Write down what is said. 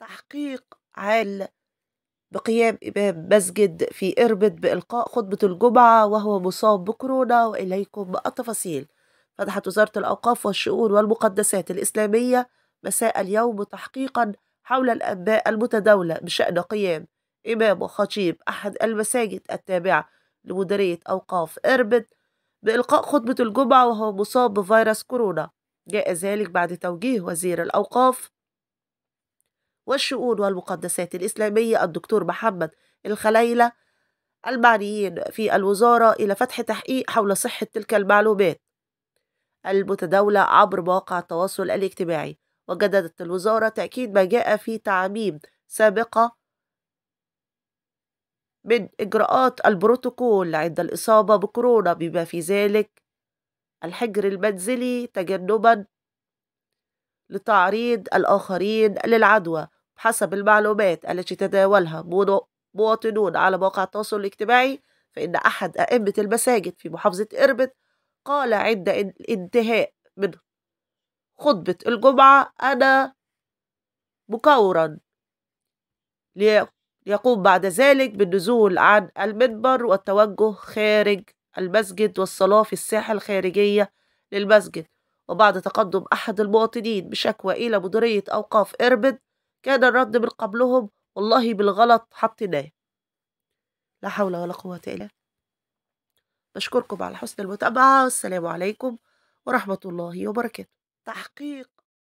تحقيق عال بقيام إمام مسجد في إربد بإلقاء خطبة الجمعة وهو مصاب بكورونا وإليكم التفاصيل فتحت وزارة الأوقاف والشؤون والمقدسات الإسلامية مساء اليوم تحقيقا حول الأنباء المتداولة بشأن قيام إمام وخطيب أحد المساجد التابعة لمديرية أوقاف إربد بإلقاء خطبة الجمعة وهو مصاب بفيروس كورونا جاء ذلك بعد توجيه وزير الأوقاف والشؤون والمقدسات الإسلامية الدكتور محمد الخليلة المعنيين في الوزارة إلى فتح تحقيق حول صحة تلك المعلومات المتداولة عبر مواقع التواصل الاجتماعي وجددت الوزارة تأكيد ما جاء في تعاميم سابقة من إجراءات البروتوكول عند الإصابة بكورونا بما في ذلك الحجر المنزلي تجنبا لتعريض الآخرين للعدوى بحسب المعلومات التي تداولها مواطنون على مواقع التواصل الاجتماعي فإن أحد أئمة المساجد في محافظة إربد قال عند الانتهاء من خطبة الجمعة أنا مكورا ليقوم بعد ذلك بالنزول عن المنبر والتوجه خارج المسجد والصلاة في الساحة الخارجية للمسجد وبعد تقدم أحد المواطنين بشكوى إلى مديرية أوقاف إربد كان الرد من قبلهم والله بالغلط حطيناه لا حول ولا قوة إلا بشكركم على حسن المتابعة والسلام عليكم ورحمة الله وبركاته تحقيق